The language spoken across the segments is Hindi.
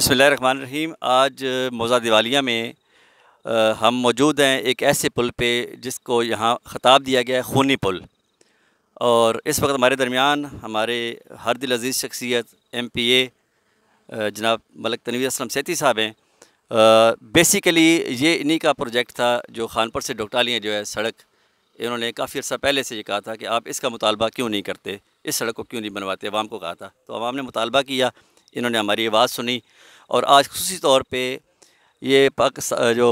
बसमान रहीम आज मौज़ा दिवालिया में आ, हम मौजूद हैं एक ऐसे पुल पे जिसको यहाँ ख़ताब दिया गया है खूनी पुल और इस वक्त हमारे दरमियान हमारे हर दिल अजीज़ शख्सियत एम पी ए जनाब मलक तनवीर असलम सैती साहब हैं बेसिकली ये इन्हीं का प्रोजेक्ट था जो खानपुर से डोकटालियाँ जो है सड़क इन्होंने काफ़ी अर्सा पहले से ये कहा था कि आप इसका मुतालबा क्यों नहीं करते इस सड़क को क्यों नहीं बनवाते अवाम को कहा था तो अवाम ने मुतालबा किया इन्होंने हमारी आवाज़ सुनी और आज खूसी तौर पर ये पाकिस्तान जो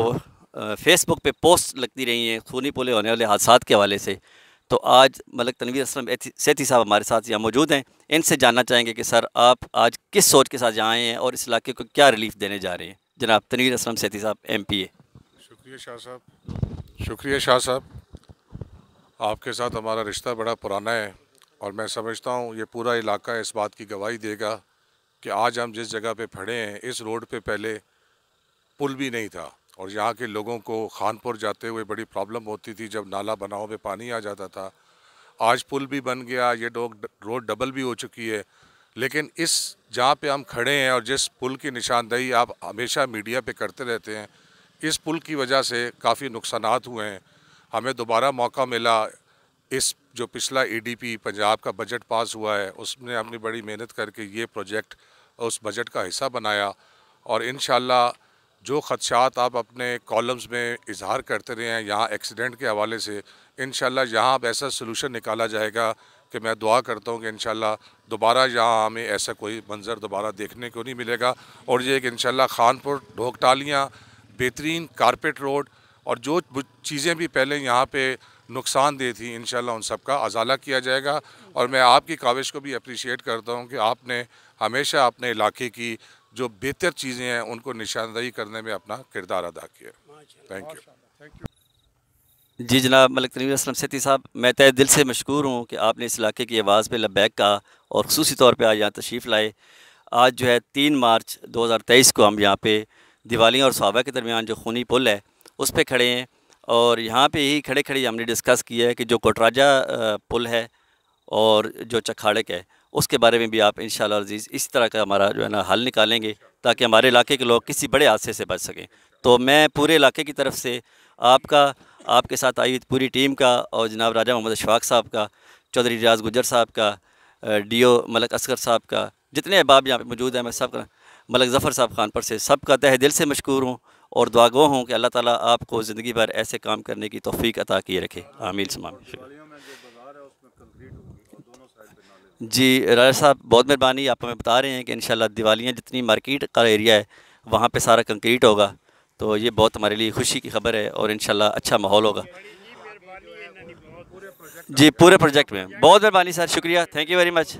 फेसबुक पे पोस्ट लगती रही हैं खूनी पोले होने वाले हादसा के हवाले से तो आज मलक तनवीर असलम सेती साहब हमारे साथ यहाँ मौजूद हैं इनसे जानना चाहेंगे कि सर आप आज किस सोच के साथ यहाँ आए हैं और इस इलाके को क्या रिलीफ देने जा रहे हैं जनाब तनवीर असलम सेती साहब एम पी ए शुक्रिया शाह साहब शुक्रिया शाह साहब आपके साथ हमारा रिश्ता बड़ा पुराना है और मैं समझता हूँ ये पूरा इलाका इस बात की गवाही देगा कि आज हम जिस जगह पे खड़े हैं इस रोड पे पहले पुल भी नहीं था और यहाँ के लोगों को खानपुर जाते हुए बड़ी प्रॉब्लम होती थी जब नाला बनाओ में पानी आ जाता था आज पुल भी बन गया ये डो रोड डबल भी हो चुकी है लेकिन इस जहाँ पे हम खड़े हैं और जिस पुल की निशानदेही आप हमेशा मीडिया पे करते रहते हैं इस पुल की वजह से काफ़ी नुकसान हुए हैं हमें दोबारा मौका मिला इस जो पिछला ईडीपी पंजाब का बजट पास हुआ है उसने हमने बड़ी मेहनत करके ये प्रोजेक्ट उस बजट का हिस्सा बनाया और इन जो ख़दशात आप अपने कॉलम्स में इजहार करते रहे हैं यहाँ एक्सीडेंट के हवाले से इन यहाँ अब ऐसा सलूशन निकाला जाएगा कि मैं दुआ करता हूँ कि इन दोबारा यहाँ हमें ऐसा कोई मंज़र दोबारा देखने को नहीं मिलेगा और ये एक इन खानपुर ढोकटालियाँ बेहतरीन कारपेट रोड और जो चीज़ें भी पहले यहाँ पर नुकसानदेह थी इन उन सबका अजाला किया जाएगा और मैं आपकी काविश को भी अप्रिशिएट करता हूँ कि आपने हमेशा अपने इलाके की जो बेहतर चीज़ें हैं उनको निशानदही करने में अपना किरदार अदा किया थैंक यू जी जनाब मलिक तनवीर असलम सेती साहब मैं तय दिल से मशहूर हूँ कि आपने इस इलाके की आवाज़ पे लबैक कहा और खसूसी तौर पे आज यहाँ तशरीफ़ लाए आज जो है तीन मार्च 2023 को हम यहाँ पे दिवालियाँ और सहाबा के दरमियान जो खूनी पुल है उस पर खड़े हैं और यहाँ पे ही खड़े खड़े हमने डिस्कस किया है कि जो कोटराजा पुल है और जो चखाड़क है उसके बारे में भी आप इन अजीज़ इस तरह का हमारा जो है ना हल निकालेंगे ताकि हमारे इलाके के लोग किसी बड़े हादसे से बच सकें तो मैं पूरे इलाके की तरफ से आपका आपके साथ आई पूरी टीम का और जनाब राजा मोहम्मद अशफाक साहब का चौधरी रियाज गुजर साहब का डी ओ मलक असगर साहब का जितने अहबाब यहाँ पे मौजूद हैं मैं सब का मलक ज़फ़र साहब खान पर से सब का तह दिल से मशहूर हूँ और दुआगो हूँ कि अल्लाह ताला आपको ज़िंदगी भर ऐसे काम करने की तोफ़ी अता किए रखे आमिल समाम जी राजा साहब बहुत मेहरबानी आप हमें बता रहे हैं कि इन दिवालियाँ जितनी मार्केट का एरिया है वहाँ पर सारा कंक्रीट होगा तो ये बहुत हमारे लिए खुशी की खबर है और इन अच्छा माहौल होगा जी पूरे प्रोजेक्ट में बहुत मेहरबानी सर शुक्रिया थैंक यू वेरी मच